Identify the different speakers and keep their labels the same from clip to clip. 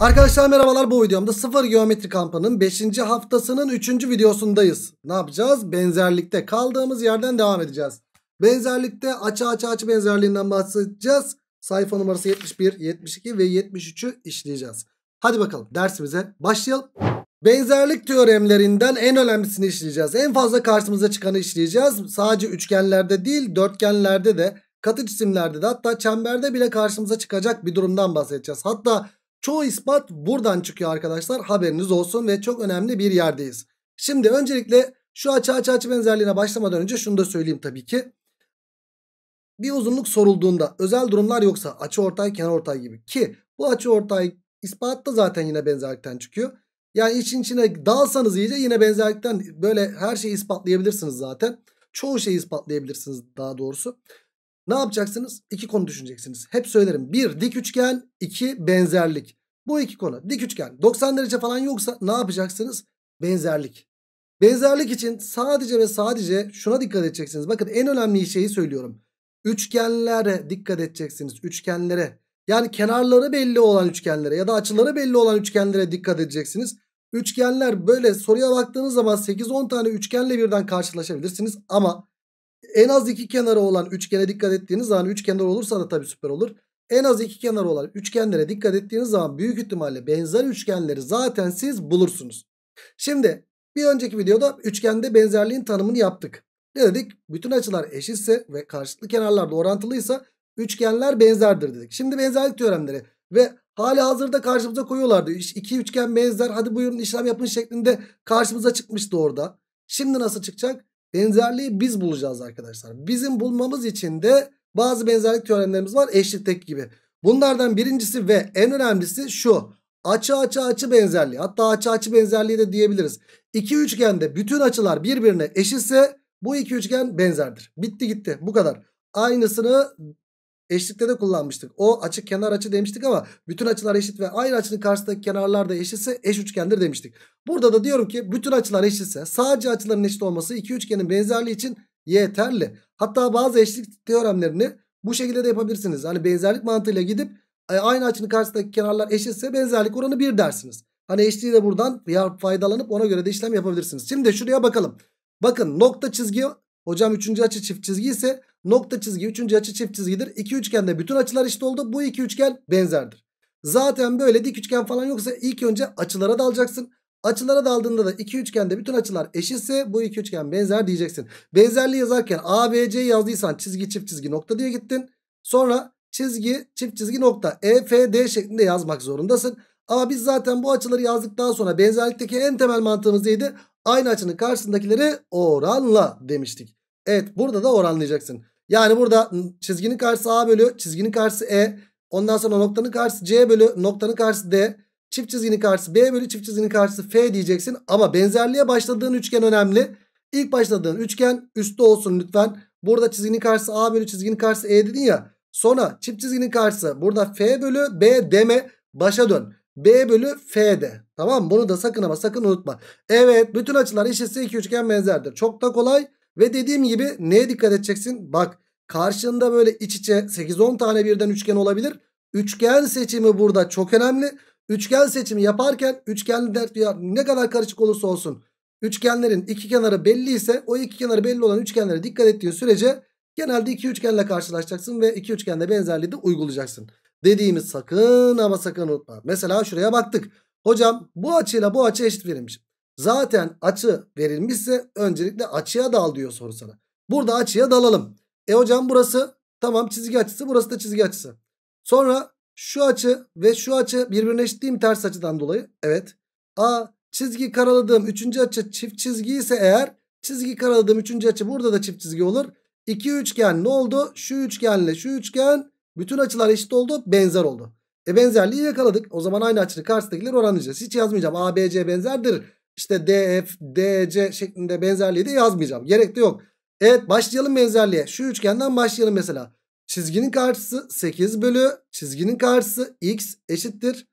Speaker 1: Arkadaşlar merhabalar bu videomda sıfır geometri kampının 5. haftasının 3. videosundayız. Ne yapacağız? Benzerlikte kaldığımız yerden devam edeceğiz. Benzerlikte açı açı açı benzerliğinden bahsedeceğiz. Sayfa numarası 71, 72 ve 73'ü işleyeceğiz. Hadi bakalım dersimize başlayalım. Benzerlik teoremlerinden en önemlisini işleyeceğiz. En fazla karşımıza çıkanı işleyeceğiz. Sadece üçgenlerde değil dörtgenlerde de katı cisimlerde de hatta çemberde bile karşımıza çıkacak bir durumdan bahsedeceğiz. Hatta Çoğu ispat buradan çıkıyor arkadaşlar. Haberiniz olsun ve çok önemli bir yerdeyiz. Şimdi öncelikle şu açı açı açı benzerliğine başlamadan önce şunu da söyleyeyim tabii ki. Bir uzunluk sorulduğunda özel durumlar yoksa açı ortay kenar ortay gibi ki bu açı ortay ispatta zaten yine benzerlikten çıkıyor. Yani için içine dalsanız iyice yine benzerlikten böyle her şeyi ispatlayabilirsiniz zaten. Çoğu şeyi ispatlayabilirsiniz daha doğrusu. Ne yapacaksınız? İki konu düşüneceksiniz. Hep söylerim. Bir dik üçgen, iki benzerlik. Bu iki konu. Dik üçgen 90 derece falan yoksa ne yapacaksınız? Benzerlik. Benzerlik için sadece ve sadece şuna dikkat edeceksiniz. Bakın en önemli şeyi söylüyorum. Üçgenlere dikkat edeceksiniz. Üçgenlere. Yani kenarları belli olan üçgenlere ya da açıları belli olan üçgenlere dikkat edeceksiniz. Üçgenler böyle soruya baktığınız zaman 8-10 tane üçgenle birden karşılaşabilirsiniz. Ama en az iki kenarı olan üçgene dikkat ettiğiniz zaman üçkenar olursa da tabii süper olur. En az iki kenarı olan üçgenlere dikkat ettiğiniz zaman büyük ihtimalle benzer üçgenleri zaten siz bulursunuz. Şimdi bir önceki videoda üçgende benzerliğin tanımını yaptık. Ne dedik? Bütün açılar eşitse ve karşılıklı kenarlar da orantılıysa üçgenler benzerdir dedik. Şimdi benzerlik teoremleri ve hali hazırda karşımıza koyuyorlardı. İki üçgen benzer hadi buyurun işlem yapın şeklinde karşımıza çıkmıştı orada. Şimdi nasıl çıkacak? Benzerliği biz bulacağız arkadaşlar. Bizim bulmamız için de bazı benzerlik teoremlerimiz var. Eşitlik gibi. Bunlardan birincisi ve en önemlisi şu. Açı açı açı benzerliği. Hatta açı açı benzerliği de diyebiliriz. İki üçgende bütün açılar birbirine eşitse bu iki üçgen benzerdir. Bitti gitti. Bu kadar. Aynısını Eşitlikte de kullanmıştık. O açık kenar açı demiştik ama bütün açılar eşit ve aynı açının karşısındaki kenarlar da eşitse eş üçgendir demiştik. Burada da diyorum ki bütün açılar eşitse sadece açıların eşit olması iki üçgenin benzerliği için yeterli. Hatta bazı eşlik teoremlerini bu şekilde de yapabilirsiniz. Hani benzerlik mantığıyla gidip e, aynı açının karşısındaki kenarlar eşitse benzerlik oranı 1 dersiniz. Hani eşliği de buradan faydalanıp ona göre de işlem yapabilirsiniz. Şimdi şuraya bakalım. Bakın nokta çizgi hocam üçüncü açı çift çizgi ise Nokta çizgi 3. açı çift çizgidir. İki üçgende bütün açılar eşit oldu. Bu iki üçgen benzerdir. Zaten böyle dik üçgen falan yoksa ilk önce açılara dalacaksın. Açılara daldığında da iki üçgende bütün açılar eşitse bu iki üçgen benzer diyeceksin. Benzerliği yazarken ABC yazdıysan çizgi çift çizgi nokta diye gittin. Sonra çizgi çift çizgi nokta EFD şeklinde yazmak zorundasın. Ama biz zaten bu açıları yazdıktan sonra benzerlikteki en temel mantığımız neydi? Aynı açının karşısındakileri oranla demiştik. Evet burada da oranlayacaksın. Yani burada çizginin karşısı A bölü çizginin karşısı E. Ondan sonra noktanın karşısı C bölü noktanın karşısı D. Çift çizginin karşısı B bölü çift çizginin karşısı F diyeceksin. Ama benzerliğe başladığın üçgen önemli. İlk başladığın üçgen üstte olsun lütfen. Burada çizginin karşısı A bölü çizginin karşısı E dedin ya. Sonra çift çizginin karşısı burada F bölü B deme başa dön. B bölü F de. Tamam mı? Bunu da sakın ama sakın unutma. Evet bütün açılar eşitse iki üçgen benzerdir. Çok da kolay. Ve dediğim gibi neye dikkat edeceksin? Bak karşında böyle iç içe 8-10 tane birden üçgen olabilir. Üçgen seçimi burada çok önemli. Üçgen seçimi yaparken üçgenler ne kadar karışık olursa olsun üçgenlerin iki kenarı belli ise o iki kenarı belli olan üçgenlere dikkat ettiğin sürece genelde iki üçgenle karşılaşacaksın ve iki üçgende benzerliği de uygulayacaksın. Dediğimi sakın ama sakın unutma. Mesela şuraya baktık. Hocam bu açıyla bu açı eşit verilmiş. Zaten açı verilmişse öncelikle açıya dal diyor soru sana. Burada açıya dalalım. E hocam burası tamam çizgi açısı burası da çizgi açısı. Sonra şu açı ve şu açı birbirine eşit değil mi ters açıdan dolayı? Evet. A çizgi karaladığım üçüncü açı çift çizgi ise eğer çizgi karaladığım üçüncü açı burada da çift çizgi olur. İki üçgen ne oldu? Şu üçgenle şu üçgen bütün açılar eşit oldu benzer oldu. E benzerliği yakaladık. O zaman aynı açının karşısındakileri oranlayacağız. Hiç yazmayacağım. ABC benzerdir işte DF, DC şeklinde benzerliği de yazmayacağım. Gerek de yok. Evet başlayalım benzerliğe. Şu üçgenden başlayalım mesela. Çizginin karşısı 8 bölü çizginin karşısı x eşittir.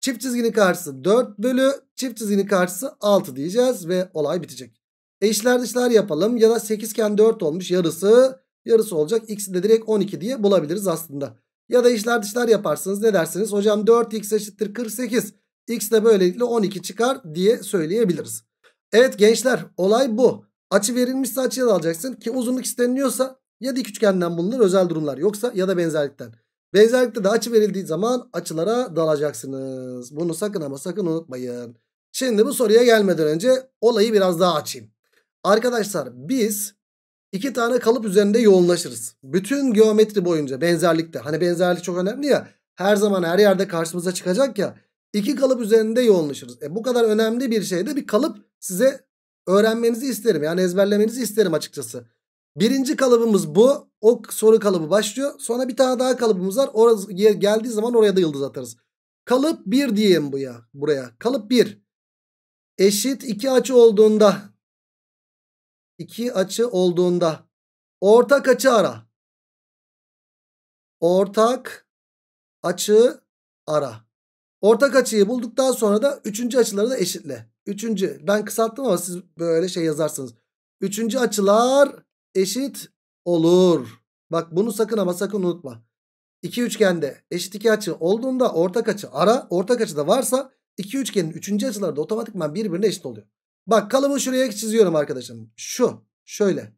Speaker 1: Çift çizginin karşısı 4 bölü çift çizginin karşısı 6 diyeceğiz ve olay bitecek. E işler dışlar yapalım ya da 8 iken 4 olmuş yarısı yarısı olacak. X'i de direkt 12 diye bulabiliriz aslında. Ya da işler dışlar yaparsınız ne dersiniz? Hocam 4x eşittir 48. X de böylelikle 12 çıkar diye söyleyebiliriz. Evet gençler olay bu. Açı verilmişse açıya da alacaksın ki uzunluk isteniliyorsa ya dik üçgenden bulunur özel durumlar yoksa ya da benzerlikten. Benzerlikte de açı verildiği zaman açılara dalacaksınız. Bunu sakın ama sakın unutmayın. Şimdi bu soruya gelmeden önce olayı biraz daha açayım. Arkadaşlar biz iki tane kalıp üzerinde yoğunlaşırız. Bütün geometri boyunca benzerlikte. Hani benzerlik çok önemli ya. Her zaman her yerde karşımıza çıkacak ya. İki kalıp üzerinde yoğunlaşırız. E bu kadar önemli bir şeyde bir kalıp size öğrenmenizi isterim. Yani ezberlemenizi isterim açıkçası. Birinci kalıbımız bu. O soru kalıbı başlıyor. Sonra bir tane daha kalıbımız var. Orası geldiği zaman oraya da yıldız atarız. Kalıp 1 diyeyim bu ya buraya. Kalıp 1. Eşit iki açı olduğunda iki açı olduğunda ortak açı ara. Ortak açı ara. Ortak açıyı bulduktan sonra da üçüncü açıları da eşitle. Üçüncü ben kısalttım ama siz böyle şey yazarsınız. Üçüncü açılar eşit olur. Bak bunu sakın ama sakın unutma. İki üçgende eşit iki açı olduğunda ortak açı ara. Ortak açı da varsa iki üçgenin üçüncü açıları da otomatikman birbirine eşit oluyor. Bak kalıbı şuraya çiziyorum arkadaşım. Şu şöyle.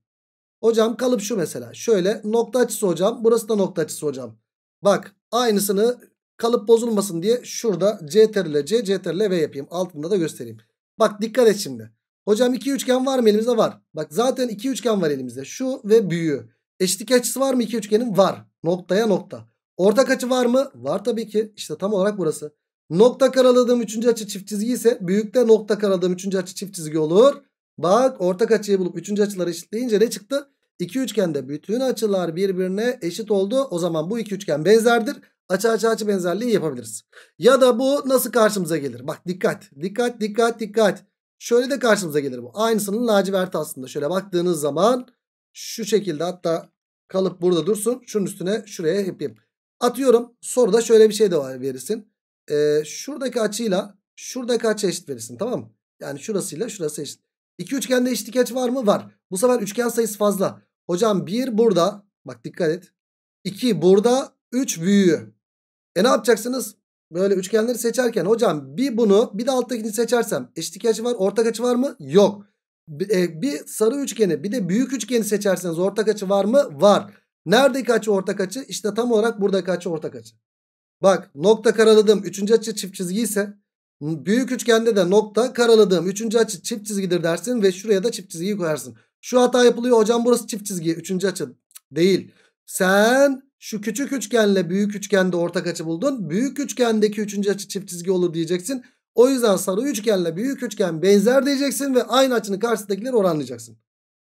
Speaker 1: Hocam kalıp şu mesela. Şöyle nokta açısı hocam. Burası da nokta açısı hocam. Bak aynısını Kalıp bozulmasın diye şurada CTRL ile C, CTRL ile V yapayım. Altında da göstereyim. Bak dikkat et şimdi. Hocam iki üçgen var mı elimizde? Var. Bak zaten iki üçgen var elimizde. Şu ve büyüğü. Eşitlik açısı var mı iki üçgenin? Var. Noktaya nokta. Ortak açı var mı? Var tabii ki. İşte tam olarak burası. Nokta karaladığım üçüncü açı çift çizgi ise büyükte nokta karaladığım üçüncü açı çift çizgi olur. Bak ortak açıyı bulup üçüncü açıları eşitleyince ne çıktı? İki üçgende bütün açılar birbirine eşit oldu. O zaman bu iki üçgen benzerdir açı açı açı benzerliği yapabiliriz. Ya da bu nasıl karşımıza gelir? Bak dikkat dikkat dikkat dikkat. Şöyle de karşımıza gelir bu. Aynısının laciverti aslında. Şöyle baktığınız zaman şu şekilde hatta kalıp burada dursun. Şunun üstüne şuraya yapayım. Atıyorum soruda şöyle bir şey de var verirsin. Ee, şuradaki açıyla şuradaki açı eşit verirsin tamam mı? Yani şurasıyla şurası eşit. İki üçgende eşitlik açı var mı? Var. Bu sefer üçgen sayısı fazla. Hocam bir burada. Bak dikkat et. İki burada. Üç büyüğü. E ne yapacaksınız? Böyle üçgenleri seçerken hocam bir bunu bir de alttakini seçersem eşitlik açı var ortak açı var mı? Yok. E, bir sarı üçgeni bir de büyük üçgeni seçerseniz ortak açı var mı? Var. nerede kaçı ortak açı? İşte tam olarak burada kaçı ortak açı. Bak nokta karaladım. Üçüncü açı çift çizgi ise büyük üçgende de nokta karaladığım üçüncü açı çift çizgidir dersin ve şuraya da çift çizgiyi koyarsın. Şu hata yapılıyor hocam burası çift çizgi. Üçüncü açı değil. Sen şu küçük üçgenle büyük üçgende ortak açı buldun. Büyük üçgendeki üçüncü açı çift çizgi olur diyeceksin. O yüzden sarı üçgenle büyük üçgen benzer diyeceksin ve aynı açının karşısındakileri oranlayacaksın.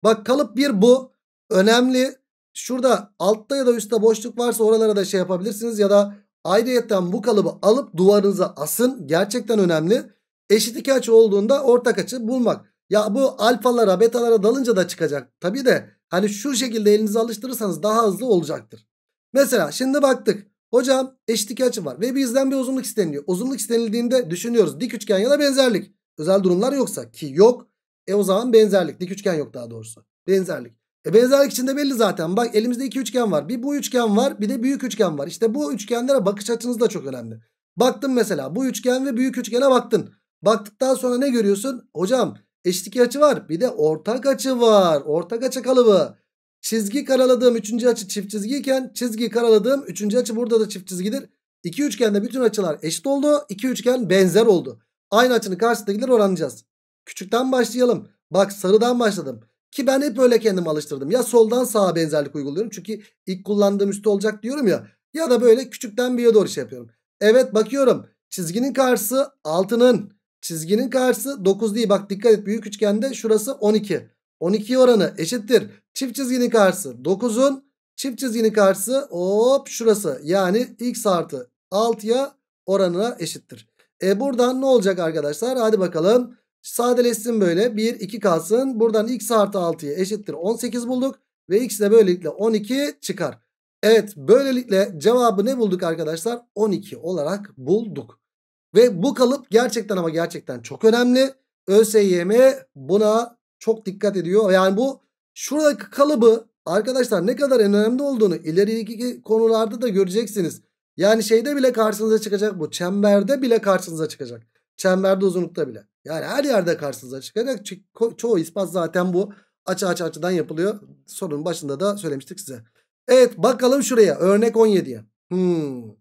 Speaker 1: Bak kalıp bir bu. Önemli. Şurada altta ya da üstte boşluk varsa oralara da şey yapabilirsiniz ya da ayrıyetten bu kalıbı alıp duvarınıza asın. Gerçekten önemli. Eşit iki açı olduğunda ortak açı bulmak. Ya bu alfalara betalara dalınca da çıkacak. Tabi de hani şu şekilde elinizi alıştırırsanız daha hızlı olacaktır. Mesela şimdi baktık. Hocam eşitlik açı var ve bizden bir uzunluk isteniliyor. Uzunluk istenildiğinde düşünüyoruz dik üçgen ya da benzerlik. Özel durumlar yoksa ki yok. E o zaman benzerlik. Dik üçgen yok daha doğrusu. Benzerlik. E benzerlik içinde belli zaten. Bak elimizde iki üçgen var. Bir bu üçgen var bir de büyük üçgen var. İşte bu üçgenlere bakış açınız da çok önemli. Baktın mesela bu üçgen ve büyük üçgene baktın. Baktıktan sonra ne görüyorsun? Hocam eşitlik açı var. Bir de ortak açı var. Ortak açı kalıbı. Çizgi karaladığım üçüncü açı çift çizgiyken çizgi karaladığım üçüncü açı burada da çift çizgidir. İki üçgende bütün açılar eşit oldu. İki üçgen benzer oldu. Aynı açının karşısındakileri oranlayacağız. Küçükten başlayalım. Bak sarıdan başladım. Ki ben hep böyle kendim alıştırdım. Ya soldan sağa benzerlik uyguluyorum. Çünkü ilk kullandığım üstü olacak diyorum ya. Ya da böyle küçükten bir'e doğru şey yapıyorum. Evet bakıyorum. Çizginin karşısı 6'nın. Çizginin karşısı 9 değil. Bak dikkat et büyük üçgende şurası 12. 12 oranı eşittir. Çift çizginin karşısı 9'un çift çizginin karşısı hop şurası. Yani x artı 6'ya oranına eşittir. E buradan ne olacak arkadaşlar? Hadi bakalım. Sadeleşsin böyle. 1, 2 kalsın. Buradan x artı 6'ya eşittir. 18 bulduk. Ve x de böylelikle 12 çıkar. Evet böylelikle cevabı ne bulduk arkadaşlar? 12 olarak bulduk. Ve bu kalıp gerçekten ama gerçekten çok önemli. ÖSYM buna çok dikkat ediyor. Yani bu şuradaki kalıbı arkadaşlar ne kadar önemli olduğunu ileriki konularda da göreceksiniz. Yani şeyde bile karşınıza çıkacak bu. Çemberde bile karşınıza çıkacak. Çemberde uzunlukta bile. Yani her yerde karşınıza çıkacak. Ço çoğu ispat zaten bu açı açı açıdan yapılıyor. Sorunun başında da söylemiştik size. Evet bakalım şuraya. Örnek 17'ye. Hmm.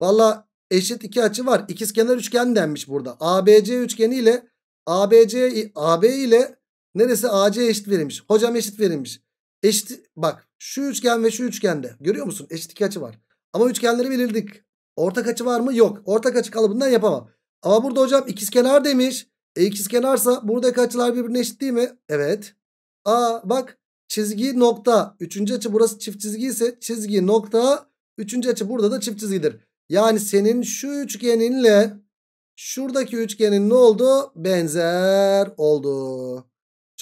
Speaker 1: Valla eşit iki açı var. İkizkenar üçgen denmiş burada. ABC üçgeni ile ABC AB ile Neresi AC eşit verilmiş. Hocam eşit verilmiş. Eşit bak şu üçgen ve şu üçgende görüyor musun? Eşit iki açı var. Ama üçgenleri belirledik. Ortak açı var mı? Yok. Ortak açı kalıbından yapamam. Ama burada hocam ikizkenar demiş. E ikizkenarsa buradaki açılar birbirine eşit değil mi? Evet. Aa bak çizgi nokta. Üçüncü açı burası çift çizgi ise çizgi nokta. Üçüncü açı burada da çift çizgidir. Yani senin şu üçgeninle şuradaki üçgenin ne oldu? Benzer oldu.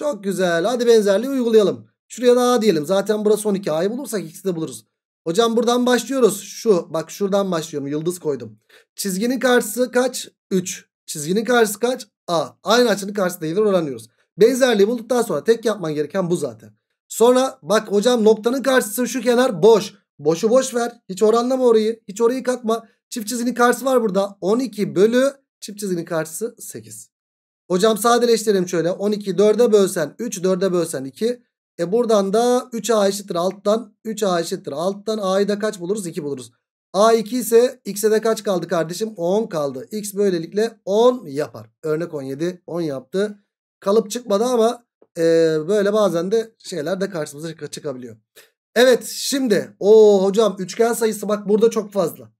Speaker 1: Çok güzel. Hadi benzerliği uygulayalım. Şuraya da A diyelim. Zaten burası 12. A'yı bulursak ikisi de buluruz. Hocam buradan başlıyoruz. Şu bak şuradan başlıyorum. Yıldız koydum. Çizginin karşısı kaç? 3. Çizginin karşısı kaç? A. Aynı açının karşısında değildir oranlıyoruz. Benzerliği bulduktan sonra tek yapman gereken bu zaten. Sonra bak hocam noktanın karşısı şu kenar boş. Boşu boş ver. Hiç oranlama orayı. Hiç orayı katma. Çift çizginin karşısı var burada. 12 bölü çift çizginin karşısı 8. Hocam sadeleştirelim şöyle. 12 4'e bölsen 3 4'e bölsen 2. E buradan da 3a eşittir alttan. 3a eşittir alttan. a'yı da kaç buluruz? 2 buluruz. a 2 ise x'e de kaç kaldı kardeşim? 10 kaldı. x böylelikle 10 yapar. Örnek 17 10 yaptı. Kalıp çıkmadı ama e, böyle bazen de şeyler de karşımıza çıkabiliyor. Evet şimdi o hocam üçgen sayısı bak burada çok fazla.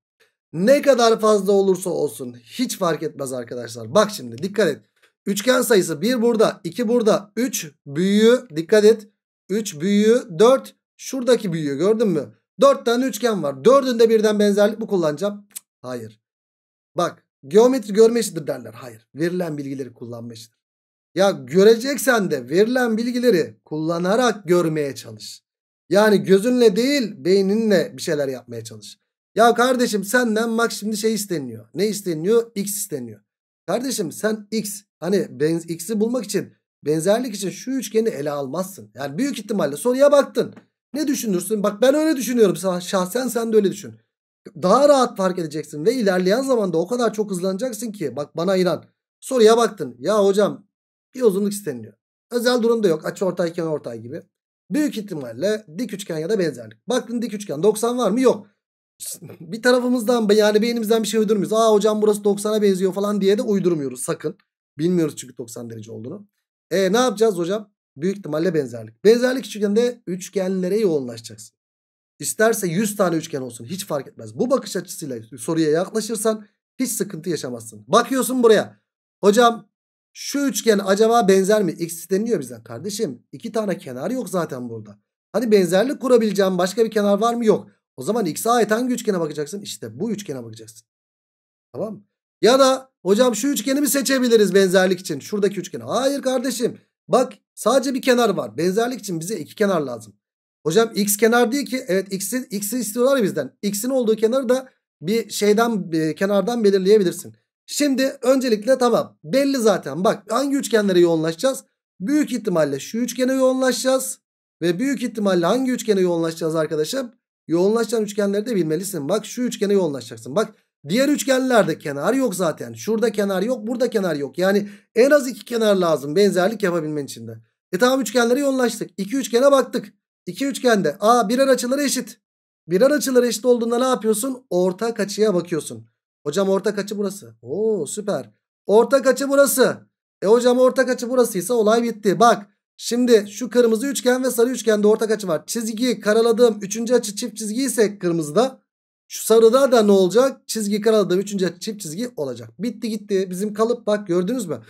Speaker 1: Ne kadar fazla olursa olsun hiç fark etmez arkadaşlar. Bak şimdi dikkat et. Üçgen sayısı 1 burada 2 burada 3 büyüğü dikkat et. 3 büyüğü 4 şuradaki büyüğü gördün mü? 4 tane üçgen var. 4'ünde birden benzerlik mi kullanacağım? hayır. Bak geometri görme derler. Hayır verilen bilgileri kullanmıştır. Ya göreceksen de verilen bilgileri kullanarak görmeye çalış. Yani gözünle değil beyninle bir şeyler yapmaya çalış. Ya kardeşim senden bak şimdi şey isteniyor. Ne isteniyor? X isteniyor. Kardeşim sen X Hani x'i bulmak için benzerlik için şu üçgeni ele almazsın. Yani büyük ihtimalle soruya baktın. Ne düşünürsün? Bak ben öyle düşünüyorum. Şahsen sen de öyle düşün. Daha rahat fark edeceksin ve ilerleyen zamanda o kadar çok hızlanacaksın ki. Bak bana inan. Soruya baktın. Ya hocam bir uzunluk isteniyor. Özel durumda yok. Açı ortay kenar ortay gibi. Büyük ihtimalle dik üçgen ya da benzerlik. Baktın dik üçgen 90 var mı? Yok. bir tarafımızdan yani beynimizden bir şey uydurmuyoruz. Aa hocam burası 90'a benziyor falan diye de uydurmuyoruz sakın. Bilmiyoruz çünkü 90 derece olduğunu. E ne yapacağız hocam? Büyük ihtimalle benzerlik. Benzerlik içinde üçgenlere yoğunlaşacaksın. İsterse 100 tane üçgen olsun hiç fark etmez. Bu bakış açısıyla soruya yaklaşırsan hiç sıkıntı yaşamazsın. Bakıyorsun buraya. Hocam şu üçgen acaba benzer mi? X isteniyor bizden. Kardeşim iki tane kenar yok zaten burada. Hani benzerlik kurabileceğim başka bir kenar var mı? Yok. O zaman x'e ait hangi üçgene bakacaksın? İşte bu üçgene bakacaksın. Tamam mı? Ya da hocam şu üçgeni mi seçebiliriz benzerlik için? Şuradaki üçgeni. Hayır kardeşim. Bak sadece bir kenar var. Benzerlik için bize iki kenar lazım. Hocam x kenar değil ki. Evet x'i x istiyorlar bizden. X'in olduğu kenarı da bir şeyden bir kenardan belirleyebilirsin. Şimdi öncelikle tamam. Belli zaten. Bak hangi üçgenlere yoğunlaşacağız? Büyük ihtimalle şu üçgene yoğunlaşacağız. Ve büyük ihtimalle hangi üçgene yoğunlaşacağız arkadaşım? Yoğunlaşan üçgenleri de bilmelisin. Bak şu üçgene yoğunlaşacaksın. Bak Diğer üçgenlerde kenar yok zaten. Şurada kenar yok burada kenar yok. Yani en az iki kenar lazım benzerlik yapabilmen için de. E tamam üçgenlere yoğunlaştık. İki üçgene baktık. İki üçgende a birer açıları eşit. Birer açıları eşit olduğunda ne yapıyorsun? Ortak açıya bakıyorsun. Hocam ortak açı burası. Oo süper. Ortak açı burası. E hocam ortak açı burasıysa olay bitti. Bak şimdi şu kırmızı üçgen ve sarı üçgende ortak açı var. Çizgi karaladığım üçüncü açı çift çizgi ise kırmızıda. Şu sarıda da ne olacak? Çizgi kıralım. Üçüncü çift çizgi olacak. Bitti gitti. Bizim kalıp bak gördünüz mü?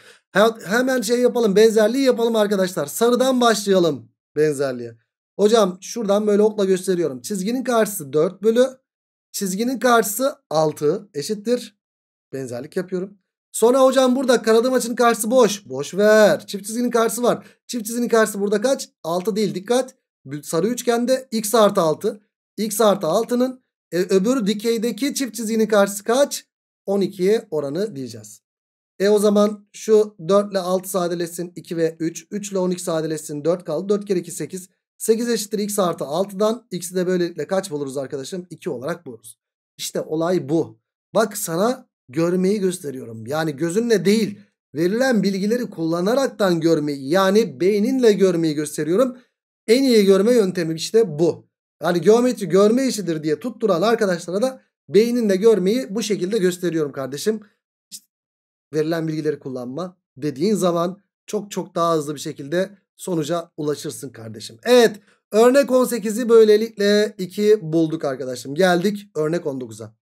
Speaker 1: Hemen şey yapalım. Benzerliği yapalım arkadaşlar. Sarıdan başlayalım benzerliğe. Hocam şuradan böyle okla gösteriyorum. Çizginin karşısı 4 bölü. Çizginin karşısı 6 eşittir. Benzerlik yapıyorum. Sonra hocam burada karadığım açının karşısı boş. Boş ver. Çift çizginin karşısı var. Çift çizginin karşısı burada kaç? 6 değil dikkat. Sarı üçgende x artı 6. x artı 6'nın e, öbür dikeydeki çift çizginin karşısı kaç? 12'ye oranı diyeceğiz. E o zaman şu 4 ile 6 sadeleşsin 2 ve 3. 3 ile 12 sadeleşsin 4 kaldı. 4 kere 2 8. 8 eşittir x artı 6'dan x'i de böylelikle kaç buluruz arkadaşım? 2 olarak buluruz. İşte olay bu. Bak sana görmeyi gösteriyorum. Yani gözünle değil verilen bilgileri kullanaraktan görmeyi yani beyninle görmeyi gösteriyorum. En iyi görme yöntemi işte bu. Yani geometri görme işidir diye tutturan arkadaşlara da beyninle görmeyi bu şekilde gösteriyorum kardeşim. İşte verilen bilgileri kullanma dediğin zaman çok çok daha hızlı bir şekilde sonuca ulaşırsın kardeşim. Evet örnek 18'i böylelikle 2 bulduk arkadaşım. Geldik örnek 19'a.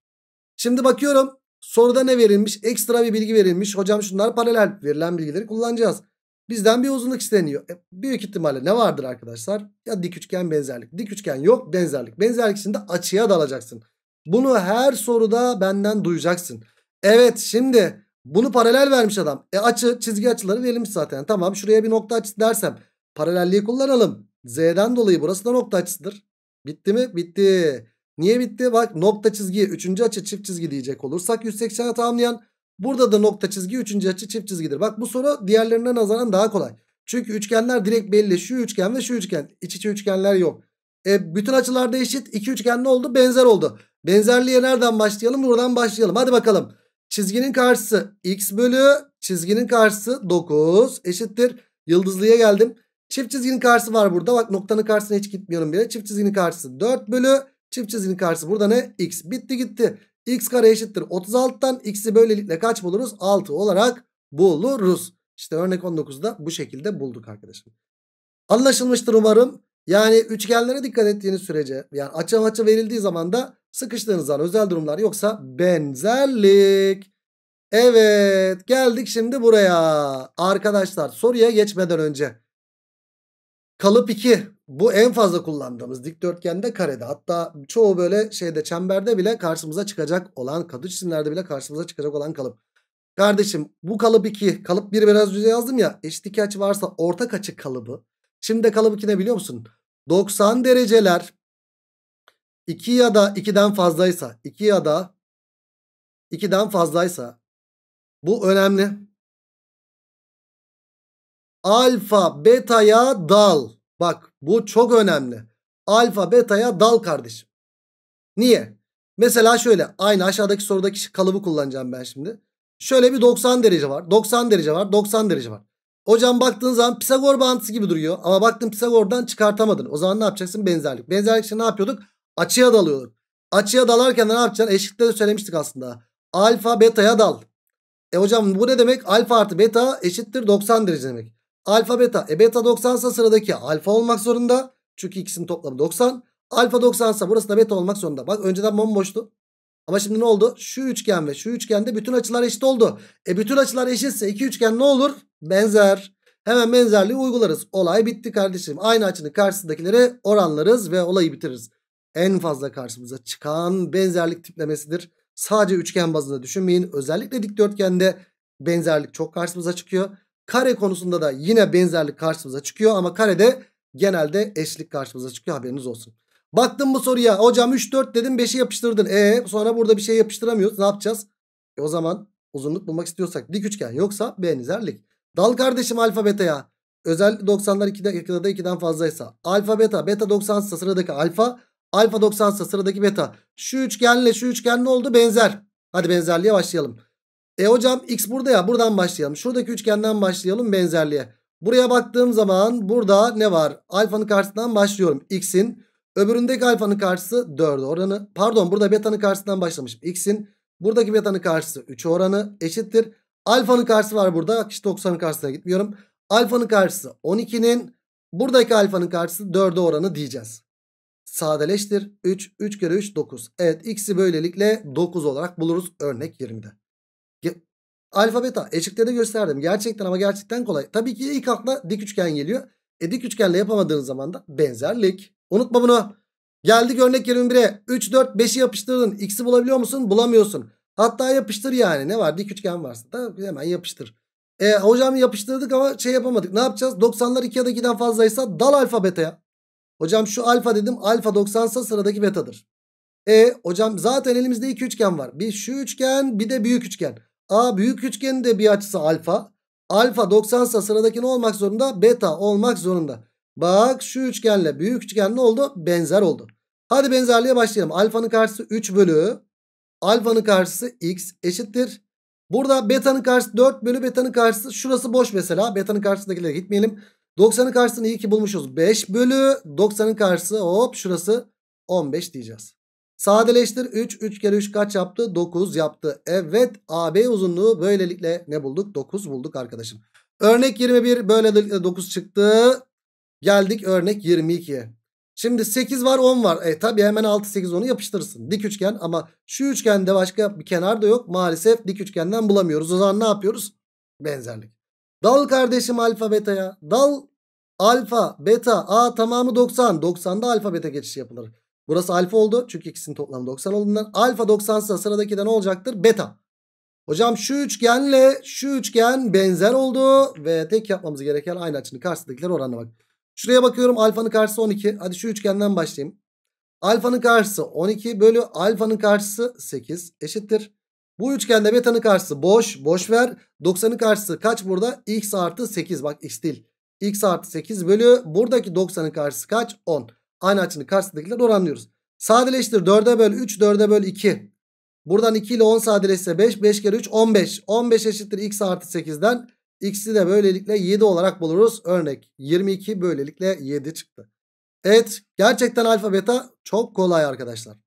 Speaker 1: Şimdi bakıyorum soruda ne verilmiş? Ekstra bir bilgi verilmiş. Hocam şunlar paralel verilen bilgileri kullanacağız. Bizden bir uzunluk isteniyor. E, büyük ihtimalle ne vardır arkadaşlar? Ya dik üçgen benzerlik. Dik üçgen yok benzerlik. Benzerlik içinde açıya dalacaksın. Bunu her soruda benden duyacaksın. Evet şimdi bunu paralel vermiş adam. E açı çizgi açıları verilmiş zaten. Tamam şuraya bir nokta açısı dersem paralelliği kullanalım. Z'den dolayı burası da nokta açısıdır. Bitti mi? Bitti. Niye bitti? Bak nokta çizgi üçüncü açı çift çizgi diyecek olursak 180'e tamamlayan Burada da nokta çizgi üçüncü açı çift çizgidir. Bak bu soru diğerlerine nazaran daha kolay. Çünkü üçgenler direkt belli. Şu üçgen ve şu üçgen. İç içe üçgenler yok. E, bütün açılarda eşit. İki üçgen ne oldu? Benzer oldu. Benzerliğe nereden başlayalım? Buradan başlayalım. Hadi bakalım. Çizginin karşısı x bölü çizginin karşısı 9 eşittir. Yıldızlıya geldim. Çift çizginin karşısı var burada. Bak noktanın karşısına hiç gitmiyorum bile. Çift çizginin karşısı 4 bölü çift çizginin karşısı burada ne? x. Bitti gitti x kare eşittir 36'tan x'i böylelikle kaç buluruz? 6 olarak buluruz. İşte örnek 19'da bu şekilde bulduk arkadaşım. Anlaşılmıştır umarım. Yani üçgenlere dikkat ettiğiniz sürece yani açı açı verildiği zaman da sıkıştığınız özel durumlar yoksa benzerlik. Evet geldik şimdi buraya. Arkadaşlar soruya geçmeden önce Kalıp 2 bu en fazla kullandığımız dikdörtgende karede hatta çoğu böyle şeyde çemberde bile karşımıza çıkacak olan katı cisimlerde bile karşımıza çıkacak olan kalıp. Kardeşim bu kalıp 2 kalıp 1 biraz önce yazdım ya eşit iki açı varsa ortak açı kalıbı. Şimdi de kalıp 2 ne biliyor musun? 90 dereceler 2 ya da 2'den fazlaysa 2 ya da 2'den fazlaysa bu önemli alfa betaya dal. Bak bu çok önemli. Alfa betaya dal kardeşim. Niye? Mesela şöyle aynı aşağıdaki sorudaki kalıbı kullanacağım ben şimdi. Şöyle bir 90 derece var. 90 derece var. 90 derece var. Hocam baktığın zaman Pisagor bağıntısı gibi duruyor. Ama baktın Pisagor'dan çıkartamadın. O zaman ne yapacaksın? Benzerlik. Benzerlik için ne yapıyorduk? Açıya dalıyorduk. Açıya dalarken ne yapacaksın? Eşitlikte de söylemiştik aslında. Alfa betaya dal. E hocam bu ne demek? Alfa artı beta eşittir 90 derece demek. Alfa beta. E beta 90 ise sıradaki alfa olmak zorunda. Çünkü ikisinin toplamı 90. Alfa 90 ise burası da beta olmak zorunda. Bak önceden bomboştu. Ama şimdi ne oldu? Şu üçgen ve şu üçgende bütün açılar eşit oldu. E bütün açılar eşitse iki üçgen ne olur? Benzer. Hemen benzerliği uygularız. Olay bitti kardeşim. Aynı açının karşısındakileri oranlarız ve olayı bitiririz. En fazla karşımıza çıkan benzerlik tiplemesidir. Sadece üçgen bazında düşünmeyin. Özellikle dikdörtgende benzerlik çok karşımıza çıkıyor. Kare konusunda da yine benzerlik karşımıza çıkıyor ama karede genelde eşlik karşımıza çıkıyor haberiniz olsun. Baktım bu soruya hocam 3 4 dedim 5'i yapıştırdın. E sonra burada bir şey yapıştıramıyoruz ne yapacağız? E, o zaman uzunluk bulmak istiyorsak dik üçgen yoksa benzerlik. Dal kardeşim alfa beta ya, özel 90'lar 2'de, 2'de 2'den fazlaysa. Alfa beta beta 90 ise sıradaki alfa. Alfa 90 ise sıradaki beta. Şu üçgenle şu üçgen ne oldu benzer. Hadi benzerliğe başlayalım. E hocam x burada ya buradan başlayalım. Şuradaki üçgenden başlayalım benzerliğe. Buraya baktığım zaman burada ne var? Alfanın karşısından başlıyorum x'in. Öbüründeki alfanın karşısı 4 oranı. Pardon burada betanın karşısından başlamışım. x'in buradaki betanın karşısı 3 oranı eşittir. Alfanın karşısı var burada. İşte 90'ın karşısına gitmiyorum. Alfanın karşısı 12'nin buradaki alfanın karşısı 4'e oranı diyeceğiz. Sadeleştir. 3. 3 kere 3 9. Evet x'i böylelikle 9 olarak buluruz örnek 20'de. Alfa beta eşiklerini gösterdim. Gerçekten ama gerçekten kolay. Tabii ki ilk akla dik üçgen geliyor. E dik üçgenle yapamadığın zaman da benzerlik. Unutma bunu. Geldik örnek 21'e. 3, 4, 5'i yapıştırdın. X'i bulabiliyor musun? Bulamıyorsun. Hatta yapıştır yani. Ne var? Dik üçgen varsa da hemen yapıştır. E, hocam yapıştırdık ama şey yapamadık. Ne yapacağız? 90'lar 2 ya da 2'den fazlaysa dal alfa beta'ya. Hocam şu alfa dedim. Alfa 90 ise sıradaki betadır. E hocam zaten elimizde iki üçgen var. Bir şu üçgen bir de büyük üçgen. A büyük üçgenin bir açısı alfa. Alfa 90 ise sıradaki ne olmak zorunda? Beta olmak zorunda. Bak şu üçgenle büyük üçgen ne oldu? Benzer oldu. Hadi benzerliğe başlayalım. Alfanın karşısı 3 bölü. Alfanın karşısı x eşittir. Burada betanın karşısı 4 bölü betanın karşısı. Şurası boş mesela. Betanın karşısındakilere gitmeyelim. 90'ın karşısını iyi ki bulmuşuz. 5 bölü 90'ın karşısı hop şurası 15 diyeceğiz. Sadeleştir 3. 3 kere 3 kaç yaptı? 9 yaptı. Evet AB uzunluğu böylelikle ne bulduk? 9 bulduk arkadaşım. Örnek 21 böylelikle 9 çıktı. Geldik örnek 22'ye. Şimdi 8 var 10 var. E tabi hemen 6 8 10'u yapıştırırsın. Dik üçgen ama şu üçgende başka bir kenar da yok. Maalesef dik üçgenden bulamıyoruz. O zaman ne yapıyoruz? Benzerlik. Dal kardeşim alfa beta'ya. Dal alfa beta a tamamı 90. 90'da alfa beta geçişi yapılır. Burası alfa oldu. Çünkü ikisinin toplamı 90 olduğundan. Alfa 90 ise sıradaki de ne olacaktır? Beta. Hocam şu üçgenle şu üçgen benzer oldu. Ve tek yapmamız gereken aynı açının karşısındakiler oranına bak. Şuraya bakıyorum alfanın karşısı 12. Hadi şu üçgenden başlayayım. Alfanın karşısı 12 bölü alfanın karşısı 8 eşittir. Bu üçgende betanın karşısı boş. Boş ver. 90'ın karşısı kaç burada? X artı 8. Bak x değil. X artı 8 bölü buradaki 90'ın karşısı kaç? 10. Aynı açının karşısındakileri oranlıyoruz. Sadeleştir 4'e böl 3 4'e böl 2. Buradan 2 ile 10 sadeleşse 5. 5 kere 3 15. 15 eşittir x artı 8'den. X'i de böylelikle 7 olarak buluruz. Örnek 22 böylelikle 7 çıktı. Evet gerçekten alfa beta çok kolay arkadaşlar.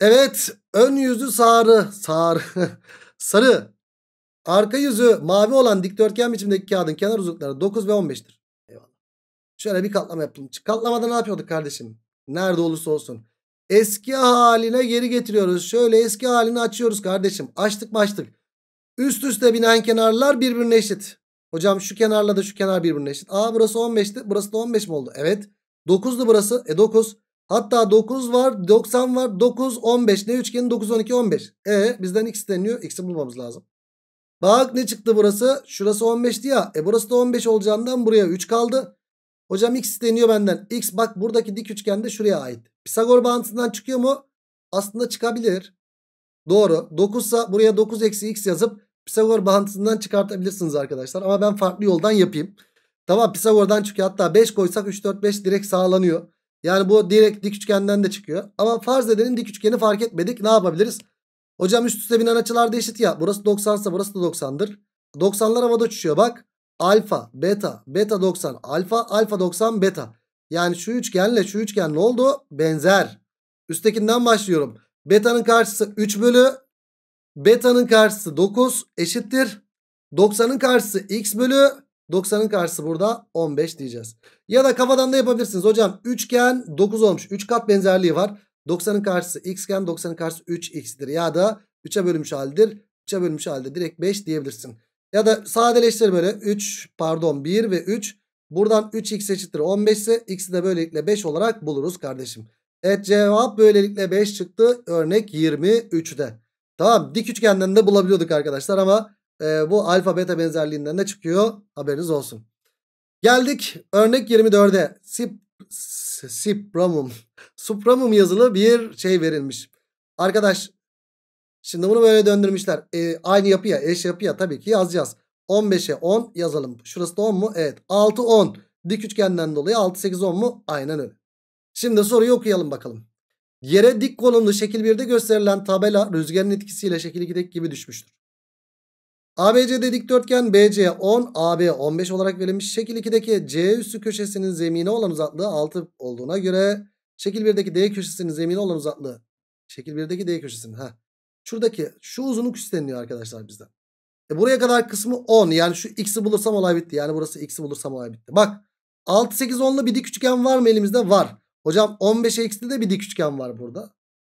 Speaker 1: Evet ön yüzü sarı. Sarı. sarı. Arka yüzü mavi olan dikdörtgen biçimdeki kağıdın kenar uzunlukları 9 ve 15'tir. Şöyle bir katlama yapalım. Katlamada ne yapıyorduk kardeşim? Nerede olursa olsun. Eski haline geri getiriyoruz. Şöyle eski halini açıyoruz kardeşim. Açtık mı açtık. Üst üste binen kenarlar birbirine eşit. Hocam şu kenarla da şu kenar birbirine eşit. Aa burası 15'ti. Burası da 15 mi oldu? Evet. 9'du burası. E 9. Hatta 9 var. 90 var. 9, 15. Ne üçgeni? 9, 12, 15. E bizden x deniyor. X'i bulmamız lazım. Bak ne çıktı burası? Şurası 15'ti ya. E burası da 15 olacağından buraya 3 kaldı. Hocam x isteniyor benden. X bak buradaki dik üçgende şuraya ait. Pisagor bağıntısından çıkıyor mu? Aslında çıkabilir. Doğru. 9 ise buraya 9 eksi x yazıp Pisagor bağıntısından çıkartabilirsiniz arkadaşlar. Ama ben farklı yoldan yapayım. Tamam Pisagor'dan çıkıyor. Hatta 5 koysak 3 4 5 direkt sağlanıyor. Yani bu direkt dik üçgenden de çıkıyor. Ama farz edelim dik üçgeni fark etmedik. Ne yapabiliriz? Hocam üst üste binen açılar da eşit ya. Burası 90 ise burası da 90'dır. 90'lar havada uçuşuyor bak alfa beta beta 90 alfa alfa 90 beta. Yani şu üçgenle şu üçgen ne oldu? Benzer. Üsttekinden başlıyorum. Beta'nın karşısı 3 bölü beta'nın karşısı 9 eşittir. 90'ın karşısı x bölü 90'ın karşısı burada 15 diyeceğiz. Ya da kafadan da yapabilirsiniz. Hocam üçgen 9 olmuş. 3 kat benzerliği var. 90'ın karşısı x iken 90'ın karşısı 3x'tir. Ya da 3'e bölünmüş haldir. 3'e bölünmüş halde direkt 5 diyebilirsin. Ya da sadeleştir böyle 3 pardon 1 ve 3. Buradan 3x eşittir 15 ise x'i de böylelikle 5 olarak buluruz kardeşim. Evet cevap böylelikle 5 çıktı. Örnek 23'de. Tamam dik üçgenden de bulabiliyorduk arkadaşlar ama e, bu alfa beta benzerliğinden de çıkıyor. Haberiniz olsun. Geldik örnek 24'e. Sip, sipramum. Supramum yazılı bir şey verilmiş. Arkadaş Şimdi bunu böyle döndürmüşler. E, aynı yapıya eş yapıya tabii ki yazacağız. 15'e 10 yazalım. Şurası da 10 mu? Evet. 6 10. Dik üçgenden dolayı 6 8 10 mu? Aynen öyle. Şimdi soruyu okuyalım bakalım. Yere dik konumlu şekil 1'de gösterilen tabela rüzgarın etkisiyle şekil 2'deki gibi düşmüştür. ABC'de dikdörtgen BC 10, AB 15 olarak verilmiş. Şekil 2'deki C üssü köşesinin zemine olan uzaklığı 6 olduğuna göre şekil 1'deki D köşesinin zemine olan uzaklığı şekil 1'deki D köşesinin ha Şuradaki şu uzunluk isteniyor arkadaşlar bizden. E buraya kadar kısmı 10. Yani şu x'i bulursam olay bitti. Yani burası x'i bulursam olay bitti. Bak 6 8 10'lu bir dik üçgen var mı elimizde? Var. Hocam 15'e x'li de bir dik üçgen var burada.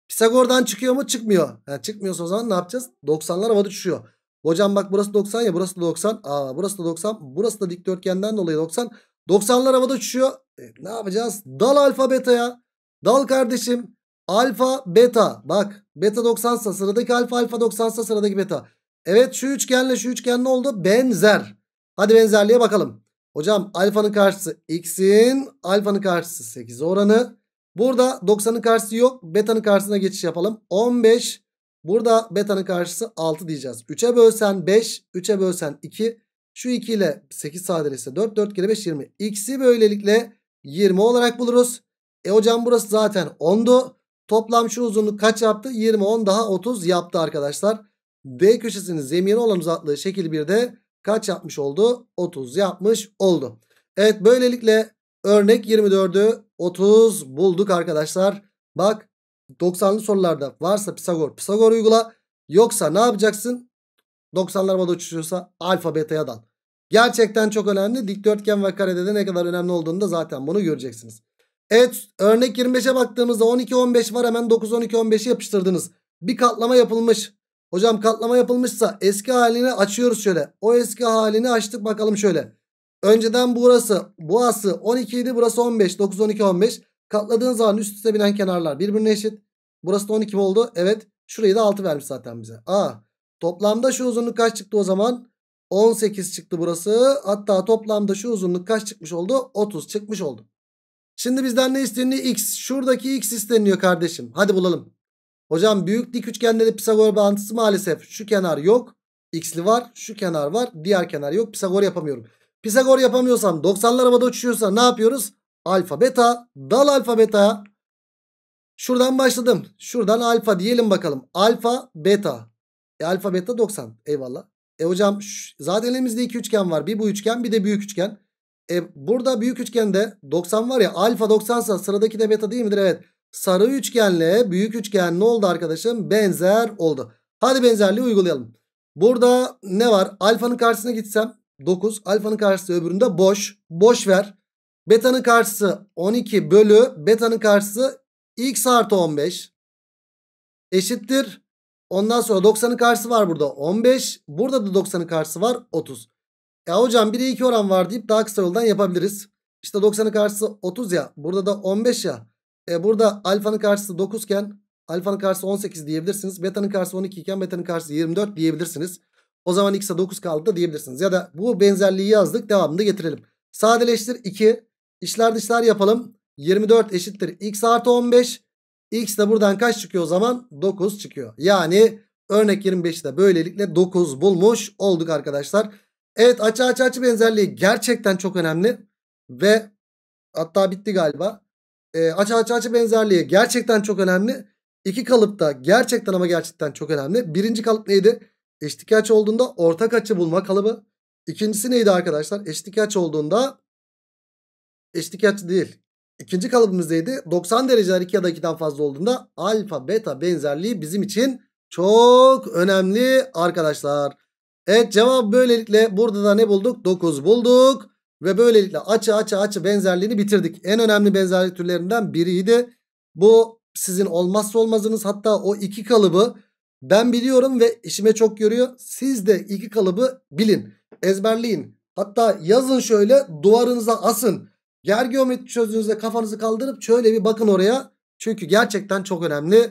Speaker 1: Pisagor'dan çıkıyor mu? Çıkmıyor. Yani çıkmıyorsa o zaman ne yapacağız? 90'lar havada uçuşuyor. Hocam bak burası 90 ya burası da 90. Aa burası da 90. Burası da dikdörtgenden dolayı 90. 90'lar havada uçuşuyor. E, ne yapacağız? Dal alfabetaya. Dal kardeşim. Alfa beta bak beta 90 sa sıradaki alfa alfa 90 sa sıradaki beta. Evet şu üçgenle şu üçgen ne oldu? Benzer. Hadi benzerliğe bakalım. Hocam alfanın karşısı x'in alfanın karşısı 8 oranı. Burada 90'ın karşısı yok. Beta'nın karşısına geçiş yapalım. 15. Burada beta'nın karşısı 6 diyeceğiz. 3'e bölsen 5. 3'e bölsen 2. Şu 2 ile 8 sadelese 4. 4 kere 5 20. X'i böylelikle 20 olarak buluruz. E hocam burası zaten 10'du. Toplam şu uzunluk kaç yaptı? 20 10 daha 30 yaptı arkadaşlar. D köşesinin zemini olan uzaklığı şekil 1'de kaç yapmış oldu? 30 yapmış oldu. Evet böylelikle örnek 24'ü 30 bulduk arkadaşlar. Bak 90'lı sorularda varsa Pisagor Pisagor uygula. Yoksa ne yapacaksın? 90'lar moda uçuşuyorsa alfa beta'ya dal. Gerçekten çok önemli. Dikdörtgen ve karede de ne kadar önemli olduğunu da zaten bunu göreceksiniz. Evet örnek 25'e baktığımızda 12 15 var hemen 9 12 15'i yapıştırdınız. Bir katlama yapılmış. Hocam katlama yapılmışsa eski halini açıyoruz şöyle. O eski halini açtık bakalım şöyle. Önceden burası bu ası 12 idi burası 15 9 12 15. Katladığın zaman üst üste binen kenarlar birbirine eşit. Burası da 12 oldu? Evet. Şurayı da 6 vermiş zaten bize. A. Toplamda şu uzunluk kaç çıktı o zaman? 18 çıktı burası. Hatta toplamda şu uzunluk kaç çıkmış oldu? 30 çıkmış oldu. Şimdi bizden ne isteniyor? X. Şuradaki X isteniyor kardeşim. Hadi bulalım. Hocam büyük dik üçgende de Pisagor bağıntısı maalesef. Şu kenar yok. X'li var. Şu kenar var. Diğer kenar yok. Pisagor yapamıyorum. Pisagor yapamıyorsam 90'lı arabada uçuyorsa ne yapıyoruz? Alfa beta. Dal alfa beta. Şuradan başladım. Şuradan alfa diyelim bakalım. Alfa beta. E alfa beta 90. Eyvallah. E hocam zaten elimizde iki üçgen var. Bir bu üçgen bir de büyük üçgen. E, burada büyük üçgende 90 var ya alfa 90 sa sıradaki de beta değil midir? Evet. Sarı üçgenle büyük üçgen ne oldu arkadaşım? Benzer oldu. Hadi benzerliği uygulayalım. Burada ne var? Alfanın karşısına gitsem 9. Alfanın karşısı öbüründe boş. Boş ver. Beta'nın karşısı 12 bölü beta'nın karşısı x artı 15 eşittir. Ondan sonra 90'ın karşısı var burada 15. Burada da 90'ın karşısı var 30. Ya hocam 1'e 2 oran var deyip daha kısa yoldan yapabiliriz. İşte 90'ın karşısı 30 ya. Burada da 15 ya. E burada alfanın karşısı 9 iken alfanın karşısı 18 diyebilirsiniz. Beta'nın karşısı 12 iken beta'nın karşısı 24 diyebilirsiniz. O zaman x'e 9 kaldı da diyebilirsiniz. Ya da bu benzerliği yazdık devamını getirelim. Sadeleştir 2. İşler dışlar yapalım. 24 eşittir x artı 15. X de buradan kaç çıkıyor o zaman? 9 çıkıyor. Yani örnek 25'te böylelikle 9 bulmuş olduk arkadaşlar. Evet açı açı açı benzerliği gerçekten çok önemli. Ve hatta bitti galiba. E, açı açı açı benzerliği gerçekten çok önemli. İki kalıp da gerçekten ama gerçekten çok önemli. Birinci kalıp neydi? Eşlik açı olduğunda ortak açı bulma kalıbı. İkincisi neydi arkadaşlar? Eşlik açı olduğunda eşlik açı değil. İkinci kalıbımız neydi? 90 dereceler 2 ya da 2'den fazla olduğunda alfa beta benzerliği bizim için çok önemli arkadaşlar. Evet cevap böylelikle burada da ne bulduk? 9 bulduk. Ve böylelikle açı açı açı benzerliğini bitirdik. En önemli benzerlik türlerinden biriydi. Bu sizin olmazsa olmazınız hatta o iki kalıbı ben biliyorum ve işime çok görüyor. Siz de iki kalıbı bilin ezberleyin. Hatta yazın şöyle duvarınıza asın. Ger geometri çözdüğünüzde kafanızı kaldırıp şöyle bir bakın oraya. Çünkü gerçekten çok önemli.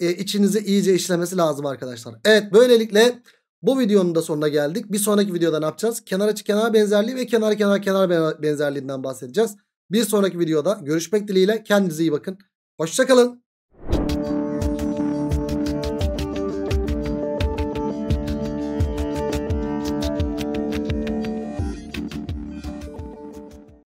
Speaker 1: E, içinizi iyice işlemesi lazım arkadaşlar. Evet böylelikle bu videonun da sonuna geldik. Bir sonraki videoda ne yapacağız? Kenar açı kenar benzerliği ve kenar kenar kenar benzerliğinden bahsedeceğiz. Bir sonraki videoda görüşmek dileğiyle kendinize iyi bakın. Hoşçakalın.